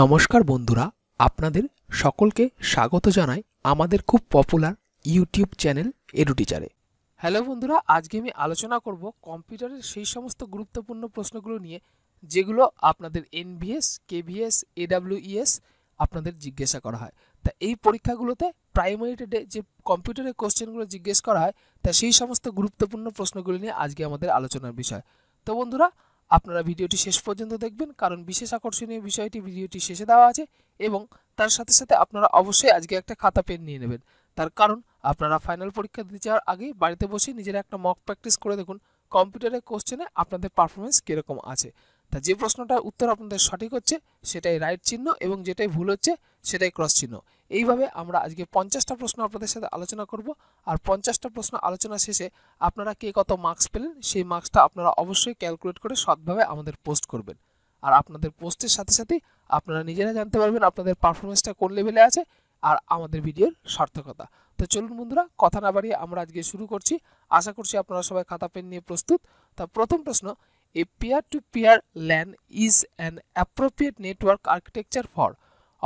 নমস্কার বন্ধুরা আপনাদের সকলকে স্বাগত জানাই আমাদের খুব পপুলার ইউটিউব চ্যানেল এডুটিচারে হ্যালো বন্ধুরা আজকে আমি আলোচনা করব কম্পিউটারের সেই সমস্ত গুরুত্বপূর্ণ প্রশ্নগুলো নিয়ে যেগুলো আপনাদের এনভিএস কেভিএস এডাব্লিউইএস আপনাদের জিজ্ঞাসা করা হয় তা এই পরীক্ষাগুলোতে প্রাইমারি টেডে যে কম্পিউটারের কোশ্চেনগুলো জিজ্ঞেস করা হয় তা সেই সমস্ত গুরুত্বপূর্ণ প্রশ্নগুলো নিয়ে আজকে আমাদের আলোচনার বিষয় তো বন্ধুরা আপনারা ভিডিওটি শেষ পর্যন্ত দেখবেন কারণ বিশেষ আকর্ষণীয় বিষয়টি ভিডিওটি শেষে দেওয়া আছে এবং তার সাথে সাথে আপনারা অবশ্যই আজকে একটা খাতা পেন নিয়ে নেবেন তার কারণ আপনারা ফাইনাল পরীক্ষা দিতে যাওয়ার আগে বাড়িতে বসে নিজেরা একটা মক প্র্যাকটিস করে দেখুন কম্পিউটারের কোশ্চেনে আপনাদের পারফরমেন্স কীরকম আছে তা যে প্রশ্নটার উত্তর আপনাদের সঠিক হচ্ছে সেটাই রাইট চিহ্ন এবং যেটাই ভুল হচ্ছে সেটাই ক্রস চিহ্ন এইভাবে আমরা আজকে পঞ্চাশটা প্রশ্ন আপনাদের সাথে আলোচনা করব আর পঞ্চাশটা প্রশ্ন আলোচনা শেষে আপনারা কে কত মার্কস পেলেন সেই মার্কসটা আপনারা অবশ্যই ক্যালকুলেট করে সৎভাবে আমাদের পোস্ট করবেন আর আপনাদের পোস্টের সাথে সাথে আপনারা নিজেরা জানতে পারবেন আপনাদের পারফরমেন্সটা কোন লেভেলে আছে আর আমাদের ভিডিওর সার্থকতা তো চলুন বন্ধুরা কথা না বাড়িয়ে আমরা আজকে শুরু করছি আশা করছি আপনারা সবাই খাতা পেন নিয়ে প্রস্তুত তা প্রথম প্রশ্ন a peer to peer LAN is an appropriate network architecture for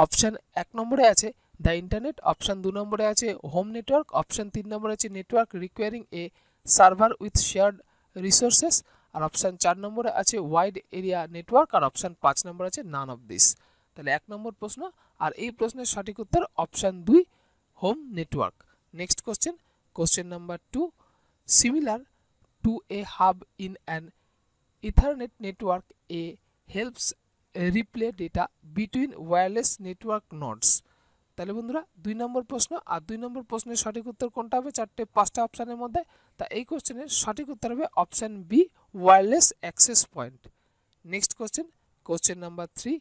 option এক নম্বরে আছে দ্য ইন্টারনেট অপশান দু নম্বরে আছে হোম নেটওয়ার্ক অপশান তিন নম্বরে আছে network requiring a server with shared resources আর অপশান চার নম্বরে আছে ওয়াইড এরিয়া নেটওয়ার্ক আর অপশান পাঁচ নম্বরে আছে নান অফ দিস তাহলে এক নম্বর প্রশ্ন আর এই প্রশ্নের সঠিক উত্তর অপশান দুই home network next question question number two similar to a hub in an ethernet network a helps রিপ্লে data between wireless network nodes তাহলে বন্ধুরা দুই নম্বর প্রশ্ন আর দুই নম্বর প্রশ্নের সঠিক উত্তর কোনটা হবে চারটে পাঁচটা অপশানের মধ্যে তা এই কোশ্চেনের সঠিক উত্তর হবে option B wireless access point next question question number three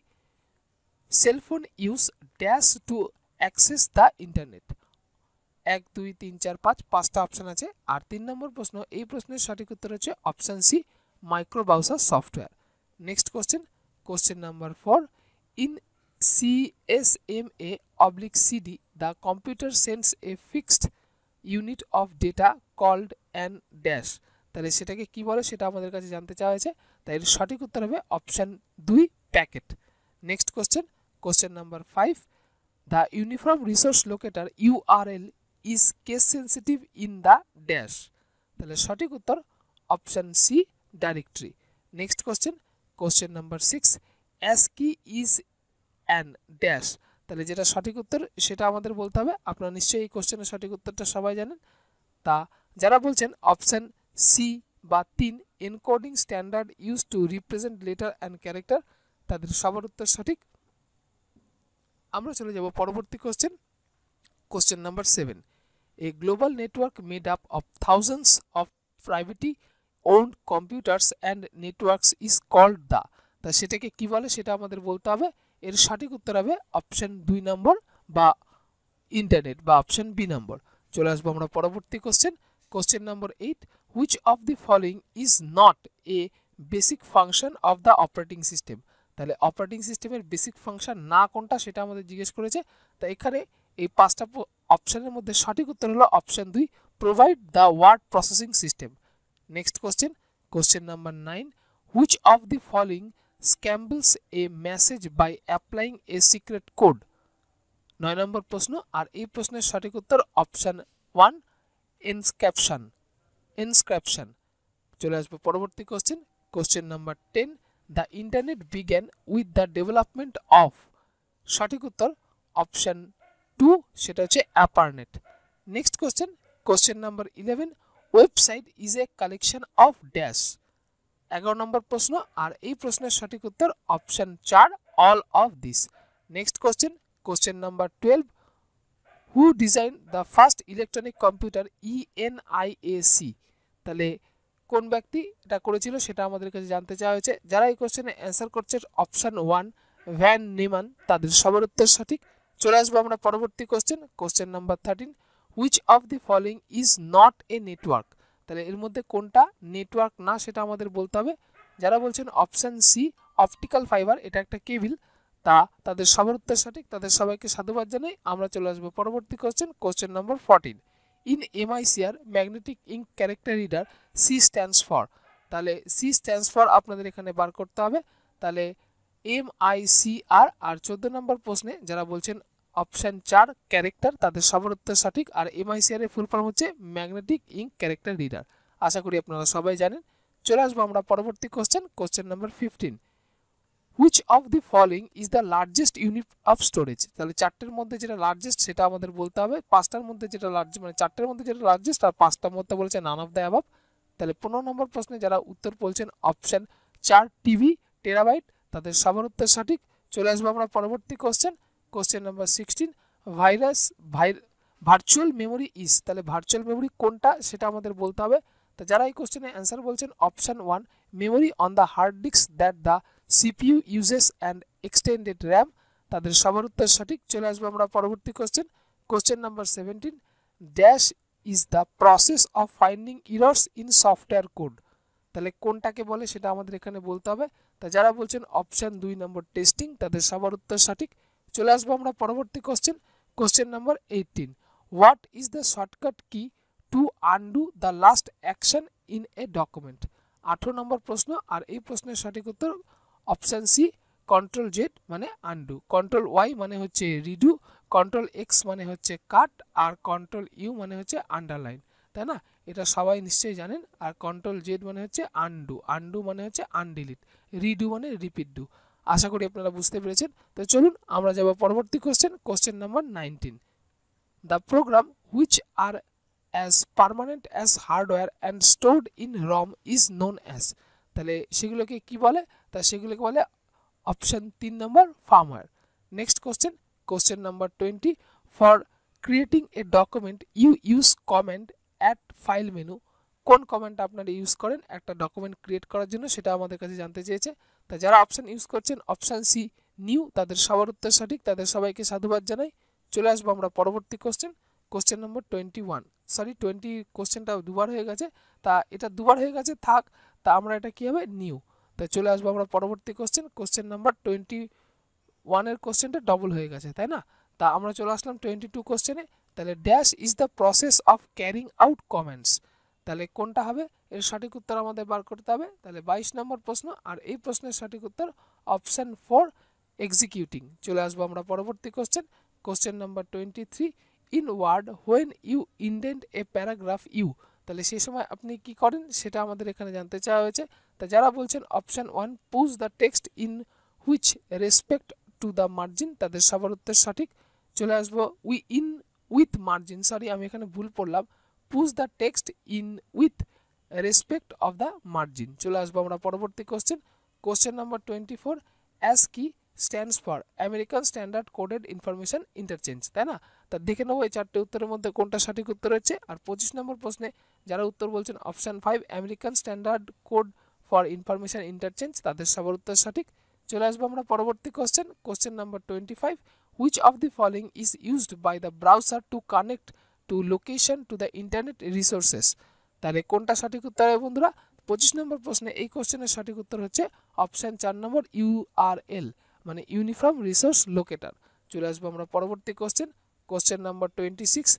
cellphone use dash to access the internet এক দুই তিন চার পাঁচ পাঁচটা অপশান আছে আর তিন নম্বর প্রশ্ন এই প্রশ্নের সঠিক উত্তর হচ্ছে option C microbrowser software next question Question number 4. In CSMA oblique CD, the computer sends a fixed unit of data called an dash তাহলে সেটাকে কি বলে সেটা আমাদের কাছে জানতে চাওয়া হয়েছে তাই এর সঠিক উত্তর হবে অপশান দুই packet next question question number five the uniform resource locator URL is case sensitive in the dash তাহলে সঠিক উত্তর option C directory next question question number six ASCII is an dash তাহলে যেটা সঠিক উত্তর সেটা আমাদের বলতে হবে আপনারা নিশ্চয়ই এই কোশ্চেনের সঠিক উত্তরটা সবাই জানেন তা যারা বলছেন অপশান সি বা তিন encoding standard use to represent letter and character তাদের সবার উত্তর সঠিক আমরা চলে যাব পরবর্তী question question number seven a global network made up of thousands of privately owned computers and networks is called the তা সেটাকে কি বলে সেটা আমাদের বলতে হবে এর সঠিক উত্তর হবে অপশন দুই নম্বর বা ইন্টারনেট বা অপশন বি নম্বর চলে আসবো আমরা পরবর্তী question question number eight which of the following is not a basic function of the operating system তাহলে অপারেটিং সিস্টেমের বেসিক ফাংশন না কোনটা সেটা আমাদের জিজ্ঞেস করেছে তা এখানে এই পাঁচটা অপশানের মধ্যে সঠিক উত্তর হলো অপশান দুই provide the word processing system next question question number nine which of the following scrambles a message by applying a secret code নয় নম্বর প্রশ্ন আর এই প্রশ্নের সঠিক উত্তর অপশান ওয়ান ইনস্ক্যাপশন ইনস্ক্রিপশন চলে আসবো পরবর্তী question question number ten the internet began with the development of সঠিক উত্তর অপশান টু সেটা হচ্ছে ARPANET next question question number eleven website is a collection of dash এগারো নম্বর প্রশ্ন আর এই প্রশ্নের সঠিক উত্তর অপশান চার all of this next question question number twelve who design the first electronic computer ENIAC তাহলে কোন ব্যক্তি এটা করেছিল সেটা আমাদের কাছে জানতে চাওয়া হয়েছে যারা এই কোশ্চেনে অ্যান্সার করছে অপশান ওয়ান ভ্যান নিমান তাদের সবার উত্তর সঠিক চলে আসবো আমরা পরবর্তী question question number thirteen which of the following is not a network তাহলে এর মধ্যে কোনটা নেটওয়ার্ক না সেটা আমাদের বলতে হবে যারা বলছেন অপশান সি অপটিক্যাল ফাইবার এটা একটা কেবিল তা তাদের সবার উত্তর সঠিক তাদের সবাইকে সাধুবাদ জানাই আমরা চলে আসবো পরবর্তী question question number fourteen in MICR magnetic ink character reader C stands for তাহলে সি স্ট্যান্ডস ফর আপনাদের এখানে বার করতে হবে তাহলে M I C R R চোদ্দো নম্বর প্রশ্নে যারা বলছেন অপশন চার ক্যারেক্টার তাদের সবার উত্তর সঠিক আর এমআইসিআর এর ফুল ফর্ম হচ্ছে ম্যাগনেটিক ইঙ্ক ক্যারেক্টার রিডার আশা করি আপনারা সবাই জানেন চলে আসবো আমরা পরবর্তী question question number fifteen which of the following is the largest unit of storage তাহলে চারটের মধ্যে যেটা লার্জেস্ট সেটা আমাদের বলতে হবে পাঁচটার মধ্যে যেটা লার্জেস্ট মানে চারটের মধ্যে যেটা লার্জেস্ট আর পাঁচটার মধ্যে বলেছে নান অফ দ্য অ্যাবাব তাহলে পনেরো নম্বর প্রশ্নে যারা উত্তর বলছেন অপশান চার টিভি টেরাবাইট তাদের সবার উত্তর সঠিক চলে আসবো আমরা পরবর্তী question question number sixteen virus ভাই ভার্চুয়াল মেমোরি ইজ তাহলে ভার্চুয়াল মেমোরি কোনটা সেটা আমাদের বলতে হবে তো যারা এই কোশ্চেনের অ্যান্সার বলছেন option one memory on the hard disk that the CPU uses and extended RAM তাদের সবার উত্তর সঠিক চলে আসবো আমরা পরবর্তী question question number seventeen dash is the process of finding errors in software code তাহলে কোনটাকে বলে সেটা আমাদের এখানে বলতে হবে তা যারা বলছেন অপশান দুই নম্বর টেস্টিং তাদের সবার উত্তর সঠিক চলে আসবো আমরা পরবর্তী question question number eighteen what is the shortcut key to undo the last action in a document আঠেরো নম্বর প্রশ্ন আর এই প্রশ্নের সঠিক উত্তর অপশান সি কন্ট্রোল জেড মানে আনডু কন্ট্রোল ওয়াই মানে হচ্ছে রিডু কন্ট্রোল এক্স মানে হচ্ছে কাট আর কন্ট্রোল ইউ মানে হচ্ছে আন্ডারলাইন তাই না এটা সবাই নিশ্চয়ই জানেন আর কন্ট্রোল জেড মানে হচ্ছে আনডু আনডু মানে হচ্ছে আনডিলিট রিডু মানে রিপিট ডু আশা করি আপনারা বুঝতে পেরেছেন তো চলুন আমরা যাব পরবর্তী question question number nineteen the program which are as permanent as hardware and stored in ROM is known as তাহলে সেগুলোকে কি বলে তা সেগুলোকে বলে অপশান তিন নম্বর firmware next question question number twenty for creating a document you use command at file menu কোন কমেন্ট আপনারা ইউজ করেন একটা ডকুমেন্ট ক্রিয়েট করার জন্য সেটা আমাদের কাছে জানতে চেয়েছে তা যারা অপশান ইউজ করছেন অপশান সি নিউ তাদের সবার উত্তর সঠিক তাদের সবাইকে সাধুবাদ জানাই চলে আসবো আমরা পরবর্তী question question number twenty one sorry twenty কোশ্চেনটা দুবার হয়ে গেছে তা এটা দুবার হয়ে গেছে থাক তা আমরা এটা কী হবে নিউ তা চলে আসবো আমরা পরবর্তী কোশ্চেন কোশ্চেন নাম্বার টোয়েন্টি ওয়ানের কোশ্চেনটা ডবল হয়ে গেছে তাই না তা আমরা চলে আসলাম টোয়েন্টি টু কোশ্চেনে তাহলে dash is the process of carrying out comments তাহলে কোনটা হবে এর সঠিক উত্তর আমাদের বার করতে হবে তাহলে বাইশ নম্বর প্রশ্ন আর এই প্রশ্নের সঠিক উত্তর অপশান ফোর এক্সিকিউটিং চলে আসবো আমরা পরবর্তী question question number twenty three in Word when you indent a paragraph you তাহলে সেই সময় আপনি কি করেন সেটা আমাদের এখানে জানতে চাওয়া হয়েছে তা যারা বলছেন option one push the text in which respect to the margin তাদের সবার উত্তর সঠিক চলে আসবো we in with margin sorry আমি এখানে ভুল পড়লাম push the text in with respect of the margin চলে আসবো আমরা পরবর্তী question question number twenty four ASCII stands for American standard coded information interchange তাই না তা দেখে নেবো এই চারটে উত্তরের মধ্যে কোনটা সঠিক উত্তর হচ্ছে আর পঁচিশ নম্বর প্রশ্নে যারা উত্তর বলছেন option five American standard code for information interchange তাদের সবার উত্তর সঠিক চলে আসবো আমরা পরবর্তী question question number twenty five which of the following is used by the browser to connect to location to the internet resources তাহলে কোনটা সঠিক উত্তর হবে বন্ধুরা পঁচিশ নম্বর প্রশ্নে এই কোশ্চেনের সঠিক উত্তর হচ্ছে অপশান চার নম্বর ইউআরএল মানে ইউনিফর্ম রিসোর্স লোকেটার চলে আসবো আমরা পরবর্তী question question number twenty six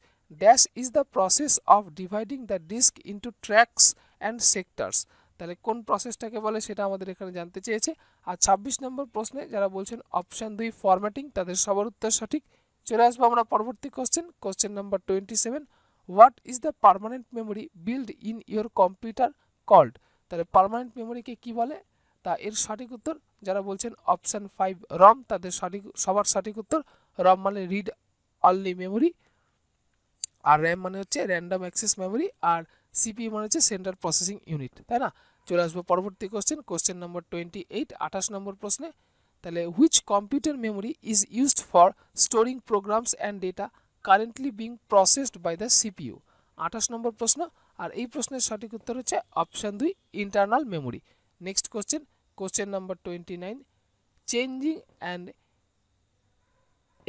dash is the process of dividing the disk into tracks and sectors তাহলে কোন প্রসেসটাকে বলে সেটা আমাদের এখানে জানতে চেয়েছে আর ২৬ নম্বর প্রশ্নে যারা বলছেন অপশান দুই ফরম্যাটিং তাদের সবার উত্তর সঠিক চলে আসবো আমরা পরবর্তী question question number twenty seven what is the permanent memory build in your computer called তাহলে পারমানেন্ট মেমোরিকে কি বলে তা এর সঠিক উত্তর যারা বলছেন অপশান ফাইভ রম তাদের সঠিক সবার সঠিক উত্তর রম মানে রিড অনলি মেমোরি আর র্যাম মানে হচ্ছে র্যান্ডম অ্যাক্সেস মেমোরি আর সিপি মানে হচ্ছে সেন্ট্রাল প্রসেসিং ইউনিট তাই না চলে আসবো পরবর্তী question question number twenty eight আঠাশ নম্বর প্রশ্নে তাহলে which computer memory is used for storing programs and data currently being processed by the CPU আঠাশ নম্বর প্রশ্ন আর এই প্রশ্নের সঠিক উত্তর হচ্ছে অপশান দুই internal memory next question question number twenty nine changing and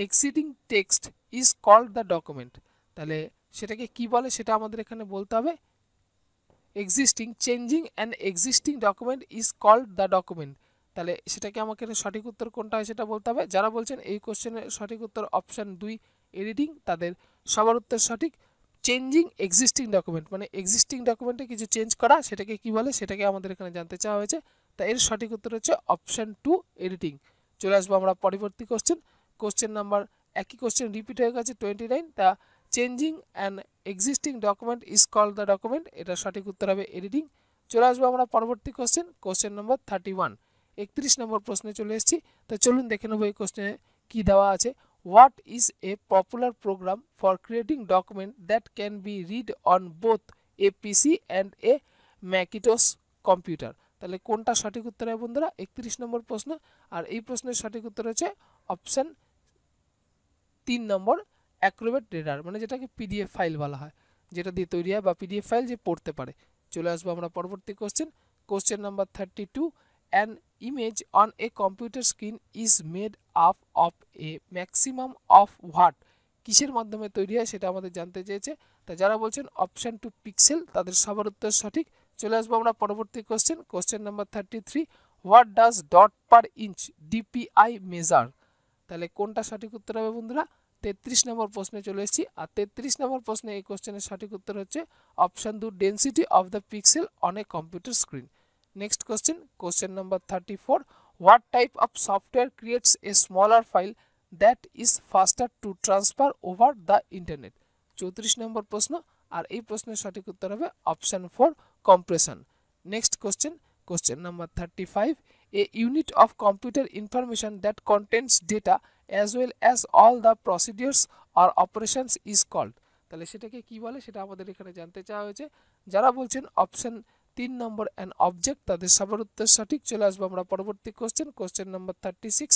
exceeding text is called the document তাহলে সেটাকে কি বলে সেটা আমাদের এখানে বলতে হবে existing changing and existing document is called the document তাহলে সেটাকে আমাকে সঠিক উত্তর কোনটা হয় সেটা বলতে হবে যারা বলছেন এই কোশ্চেনের সঠিক উত্তর অপশান দুই এডিটিং তাদের সবার উত্তর সঠিক চেঞ্জিং এক্সিস্টিং ডকুমেন্ট মানে এক্সিস্টিং ডকুমেন্টে কিছু চেঞ্জ করা সেটাকে কি বলে সেটাকে আমাদের এখানে জানতে চাওয়া হয়েছে তা এর সঠিক উত্তর হচ্ছে অপশান টু এডিটিং চলে আসবো আমরা পরবর্তী কোশ্চেন কোশ্চেন নাম্বার একই কোশ্চেন রিপিট হয়ে গেছে টোয়েন্টি নাইন তা changing and existing document is call the document এটা সঠিক উত্তর হবে এডিটিং চলে আসবো আমরা পরবর্তী question question number thirty one একত্রিশ নম্বর প্রশ্নে চলে এসেছি তা চলুন দেখে নেবো এই কোশ্চেনে কী দেওয়া আছে What is a popular program for creating document that can be read on both a PC and a Macintosh computer? তাহলে কোনটা সঠিক উত্তর হবে বন্ধুরা একত্রিশ নম্বর প্রশ্ন আর এই প্রশ্নের সঠিক উত্তর হচ্ছে অপশন তিন নম্বর অ্যাক্রোবেট রেডার মানে যেটাকে পিডিএফ ফাইল বলা হয় যেটা দিয়ে তৈরি হয় বা পিডিএফ ফাইল যে পড়তে পারে চলে আসবো আমরা পরবর্তী question question number thirty two An image on a computer screen is made up of a maximum of what কিসের মাধ্যমে তৈরি হয় সেটা আমাদের জানতে চেয়েছে তা যারা বলছেন অপশন টু পিক্সেল তাদের সবার উত্তর সঠিক চলে আসবো আমরা পরবর্তী question question number thirty three what does dot per inch DPI measure তাহলে কোনটা সঠিক উত্তর হবে বন্ধুরা তেত্রিশ নম্বর প্রশ্নে চলে এসেছি আর তেত্রিশ নম্বর প্রশ্নে এই কোশ্চেনের সঠিক উত্তর হচ্ছে অপশান দু density of the pixel on a computer screen Next question, question number 34. What type of software creates a smaller file that is faster to transfer over the internet? 34 number প্রশ্ন আর এই প্রশ্নের সঠিক উত্তর হবে option 4 compression next question question number 35 a unit of computer information that contains data as well as all the procedures or operations is called তাহলে সেটাকে কি বলে সেটা আমাদের এখানে জানতে চাওয়া হয়েছে যারা বলছেন অপশন তিন নম্বর অ্যান অবজেক্ট তাদের সবার উত্তর সঠিক চলে আসবো আমরা পরবর্তী question question number thirty six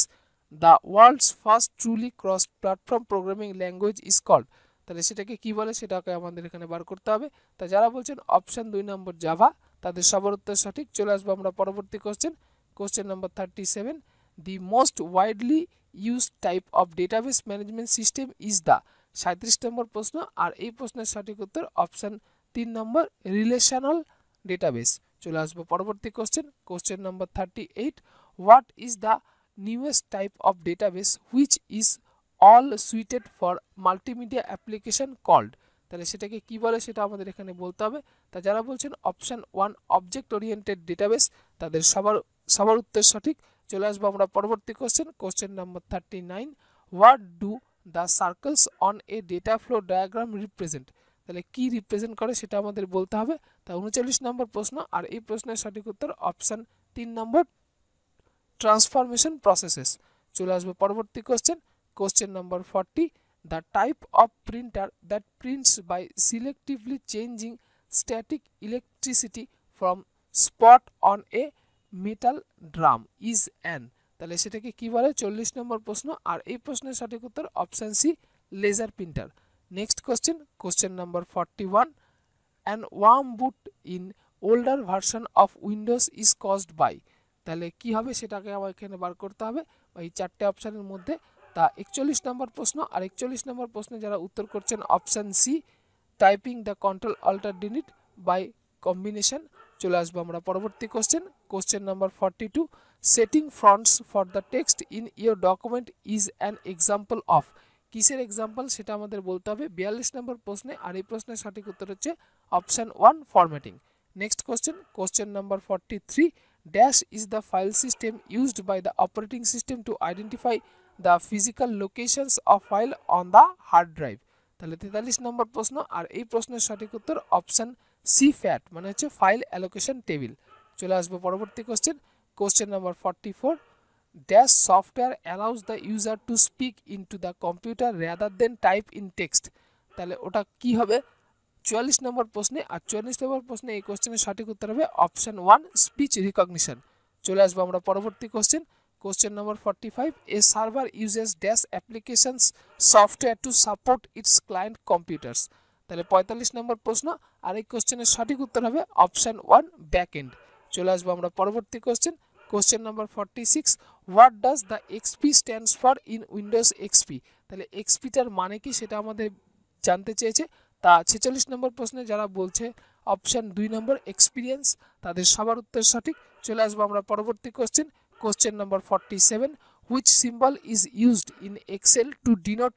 the world's first truly cross platform programming language is called তাহলে সেটাকে কি বলে সেটাকে আমাদের এখানে বার করতে হবে তা যারা বলছেন অপশন দুই নম্বর জাভা তাদের সবার উত্তর সঠিক চলে আসবো আমরা পরবর্তী question question number thirty seven the most widely use type of database management system is the সাঁত্রিশ নম্বর প্রশ্ন আর এই প্রশ্নের সঠিক উত্তর অপশান তিন নম্বর রিলেশনাল ডেটাবেস চলে আসবো পরবর্তী question question number thirty eight what is the newest type of database which is all suited for multimedia application called তাহলে সেটাকে কি বলে সেটা আমাদের এখানে বলতে হবে তা যারা বলছেন option one object oriented database তাদের সবার সবার উত্তর সঠিক চলে আসবো আমরা পরবর্তী question question number thirty nine what do the circles on a data flow diagram represent তাহলে কি রিপ্রেজেন্ট করে সেটা আমাদের বলতে হবে তা উনচল্লিশ নম্বর প্রশ্ন আর এই প্রশ্নের সঠিক উত্তর অপশান তিন নম্বর ট্রান্সফরমেশন প্রসেসেস চলে আসবে পরবর্তী question question number forty the type of printer that prints by selectively changing static electricity from spot on a metal drum is an তাহলে সেটাকে কী বলে চল্লিশ নম্বর প্রশ্ন আর এই প্রশ্নের সঠিক উত্তর option C laser printer Next question, question number 41. An warm boot in older version of Windows is caused by তাহলে কি হবে সেটাকে আমাকে এখানে বার করতে হবে এই চারটে অপশানের মধ্যে তা একচল্লিশ নম্বর প্রশ্ন আর একচল্লিশ নম্বর প্রশ্নে যারা উত্তর করছেন option C typing the control alter by combination চলে আসবো আমরা পরবর্তী question question number forty two setting fronts for the text in your document is an example of কিসের এক্সাম্পল সেটা আমাদের বলতে হবে বিয়াল্লিশ নম্বর প্রশ্নে আর এই প্রশ্নের সঠিক উত্তর হচ্ছে option one formatting next question question number forty three dash is the file system used by the operating system to identify the physical locations of file on the hard drive তাহলে তেতাল্লিশ নম্বর প্রশ্ন আর এই প্রশ্নের সঠিক উত্তর অপশান সি ফ্যাট মানে হচ্ছে ফাইল অ্যালোকেশন টেবিল চলে আসবো পরবর্তী question question number forty four Dash software allows the user to speak into the computer rather than type in text তাহলে ওটা কি হবে চুয়াল্লিশ নম্বর প্রশ্নে আর চুয়াল্লিশ নম্বর প্রশ্নে এই কোশ্চেনের সঠিক উত্তর হবে অপশান ওয়ান স্পিচ রিকগনিশন চলে আসবো আমরা পরবর্তী question question number forty five a server uses dash applications software to support its client computers তাহলে পঁয়তাল্লিশ নম্বর প্রশ্ন আর এই কোশ্চেনের সঠিক উত্তর হবে অপশান ওয়ান ব্যাক এন্ড চলে আসবো আমরা পরবর্তী question question number forty six what does the XP stands for in Windows XP তাহলে এক্সপিটার মানে কি সেটা আমাদের জানতে চেয়েছে তা ছেচল্লিশ নম্বর প্রশ্নে যারা বলছে অপশান দুই নম্বর এক্সপিরিয়েন্স তাদের সবার উত্তর সঠিক চলে আসবো আমরা পরবর্তী question question number forty seven which symbol is used in Excel to denote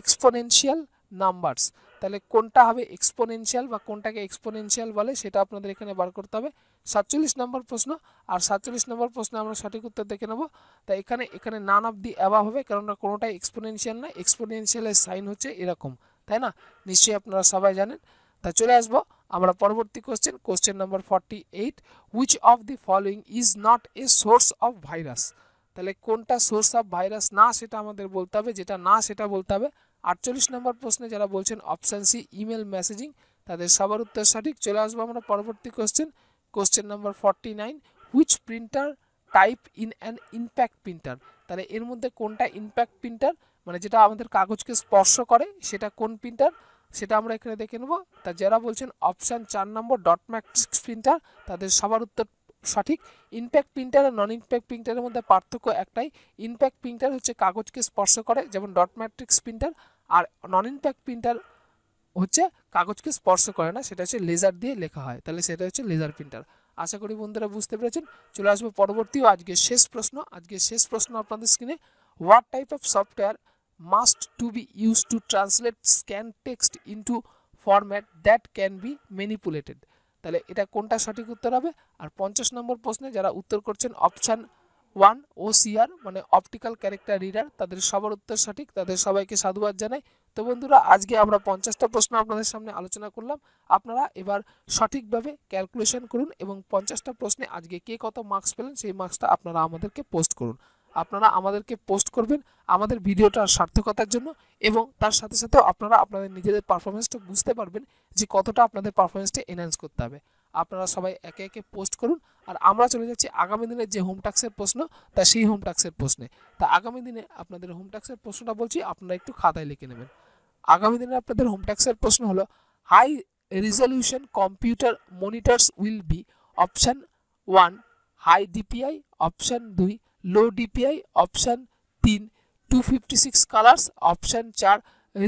exponential numbers তাহলে কোনটা হবে এক্সপোনেনশিয়াল বা কোনটাকে এক্সপোনেনশিয়াল বলে সেটা আপনাদের এখানে বার করতে হবে সাতচল্লিশ নম্বর প্রশ্ন আর সাতচল্লিশ নম্বর প্রশ্নে আমরা সঠিক উত্তর দেখে নেব তাই এখানে এখানে নান অব দি অ্যাবা হবে কেননা কোনোটাই এক্সপোনেনশিয়াল না এক্সপোনেনশিয়ালের সাইন হচ্ছে এরকম তাই না নিশ্চয়ই আপনারা সবাই জানেন তা চলে আসবো আমরা পরবর্তী question question number forty eight which of the following is not a source of virus তাহলে কোনটা সোর্স অফ ভাইরাস না সেটা আমাদের বলতে হবে যেটা না সেটা বলতে হবে আটচল্লিশ নম্বর প্রশ্নে যারা বলছেন অপশান সি ইমেল মেসেজিং তাদের সবার উত্তর সঠিক চলে আসবো আমরা পরবর্তী question question number forty nine which printer type in an impact printer তাহলে এর মধ্যে কোনটা ইম্প্যাক্ট প্রিন্টার মানে যেটা আমাদের কাগজকে স্পর্শ করে সেটা কোন প্রিন্টার সেটা আমরা এখানে দেখে নেব তা যারা বলছেন অপশান চার নম্বর ডট ম্যাট্রিক্স প্রিন্টার তাদের সবার উত্তর সঠিক ইনপ্যাক্ট প্রিন্টার আর নন ইনপ্যাক্ট প্রিন্টারের মধ্যে পার্থক্য একটাই ইনপ্যাক্ট প্রিন্টার হচ্ছে কাগজকে স্পর্শ করে যেমন ডট ম্যাট্রিক্স প্রিন্টার আর নন ইনপ্যাক্ট প্রিন্টার হচ্ছে কাগজকে স্পর্শ করে না সেটা হচ্ছে লেজার দিয়ে লেখা হয় তাহলে সেটা হচ্ছে লেজার প্রিন্টার আশা করি বন্ধুরা বুঝতে পেরেছেন চলে আসবো পরবর্তী ও আজকের শেষ প্রশ্ন আজকের শেষ প্রশ্ন আপনাদের স্ক্রিনে what type of software must to be use to translate scan text into format that can be manipulated তাহলে এটা কোনটা সঠিক উত্তর হবে আর পঞ্চাশ নম্বর প্রশ্নে যারা উত্তর করছেন অপশান ওয়ান ও সিআর মানে অপটিক্যাল ক্যারেক্টার রিডার তাদের সবার উত্তর সঠিক তাদের সবাইকে সাধুবাদ জানাই তো বন্ধুরা আজকে আমরা পঞ্চাশটা প্রশ্ন আপনাদের সামনে আলোচনা করলাম আপনারা এবার সঠিকভাবে ক্যালকুলেশন করুন এবং পঞ্চাশটা প্রশ্নে আজকে কে কত মার্কস পেলেন সেই মার্কসটা আপনারা আমাদেরকে পোস্ট করুন আপনারা আমাদেরকে পোস্ট করবেন আমাদের ভিডিওটার সার্থকতার জন্য এবং তার সাথে সাথেও আপনারা আপনাদের নিজেদের পারফরমেন্সটা বুঝতে পারবেন যে কতটা আপনাদের পারফরমেন্সটা এনহ্যান্স করতে হবে আপনারা সবাই একে একে পোস্ট করুন আর আমরা চলে যাচ্ছি আগামী দিনের যে হোম টাক্সের প্রশ্ন তা সেই হোম টাক্সের প্রশ্নে তা আগামী দিনে আপনাদের হোম টাক্সের প্রশ্নটা বলছি আপনারা একটু খাতায় লিখে নেবেন আগামী দিনে আপনাদের হোম ট্যাক্সের প্রশ্ন হলো high resolution computer monitors will be option one high DPI option দুই লো ডিপিআই অপশান তিন two fifty six colours option চার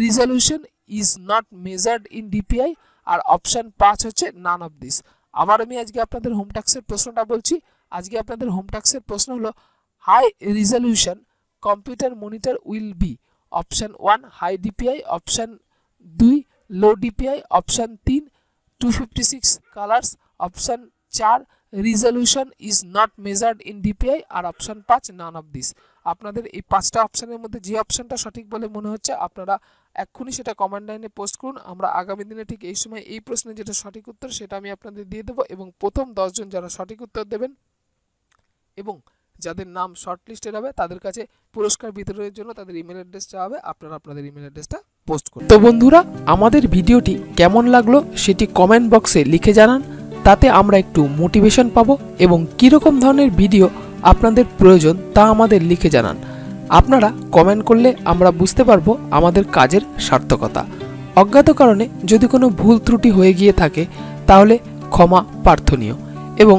resolution is not measured in DPI আর অপশান পাঁচ হচ্ছে নান অফ দিস আবার আমি আজকে আপনাদের হোম ট্যাক্সের প্রশ্নটা বলছি আজকে আপনাদের হোম ট্যাক্সের প্রশ্ন হলো high resolution computer monitor will be option one high DPI option দুই লো ডিপিআই অপশান তিন two fifty six colours option চার resolution is not measured in DPI আর অপশান পাঁচ নান অফ দিস আপনাদের এই পাঁচটা অপশানের মধ্যে যে অপশানটা সঠিক বলে মনে হচ্ছে আপনারা এক্ষুনি সেটা কমান্ড লাইনে পোস্ট করুন আমরা আগামী দিনে ঠিক এই সময় এই প্রশ্নে যেটা সঠিক উত্তর সেটা আমি আপনাদের দিয়ে দেবো এবং প্রথম দশজন যারা সঠিক উত্তর দেবেন এবং যাদের নাম শর্টলিস্টেড হবে তাদের কাছে পুরস্কার বিতরণের জন্য তাদের ইমেল অ্যাড্রেস চাওয়া হবে আপনারা আপনাদের ইমেল অ্যাড্রেসটা পোস্ট করুন তো বন্ধুরা আমাদের ভিডিওটি কেমন লাগলো সেটি কমেন্ট বক্সে লিখে জানান তাতে আমরা একটু মোটিভেশন পাবো এবং কীরকম ধরনের ভিডিও আপনাদের প্রয়োজন তা আমাদের লিখে জানান আপনারা কমেন্ট করলে আমরা বুঝতে পারবো আমাদের কাজের সার্থকতা অজ্ঞাত কারণে যদি কোনো ভুল ত্রুটি হয়ে গিয়ে থাকে তাহলে ক্ষমা প্রার্থনীয় এবং